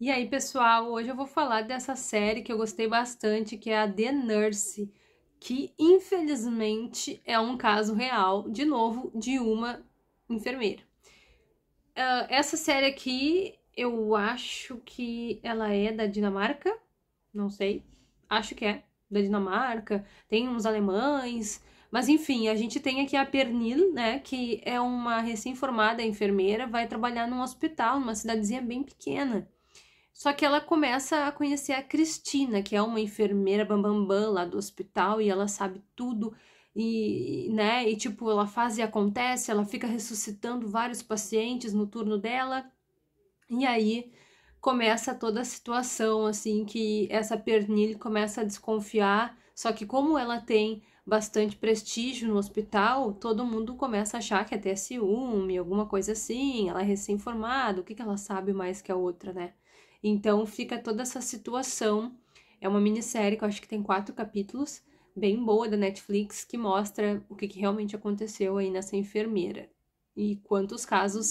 E aí, pessoal, hoje eu vou falar dessa série que eu gostei bastante, que é a The Nurse, que infelizmente é um caso real, de novo, de uma enfermeira. Uh, essa série aqui, eu acho que ela é da Dinamarca, não sei, acho que é da Dinamarca, tem uns alemães, mas enfim, a gente tem aqui a Pernil, né, que é uma recém-formada enfermeira, vai trabalhar num hospital, numa cidadezinha bem pequena. Só que ela começa a conhecer a Cristina, que é uma enfermeira bambambam lá do hospital e ela sabe tudo e, né, e tipo, ela faz e acontece, ela fica ressuscitando vários pacientes no turno dela. E aí começa toda a situação assim que essa Pernille começa a desconfiar, só que como ela tem bastante prestígio no hospital, todo mundo começa a achar que é TSU, alguma coisa assim, ela é recém-formada, o que que ela sabe mais que a outra, né? Então fica toda essa situação. É uma minissérie que eu acho que tem quatro capítulos, bem boa da Netflix, que mostra o que, que realmente aconteceu aí nessa enfermeira e quantos casos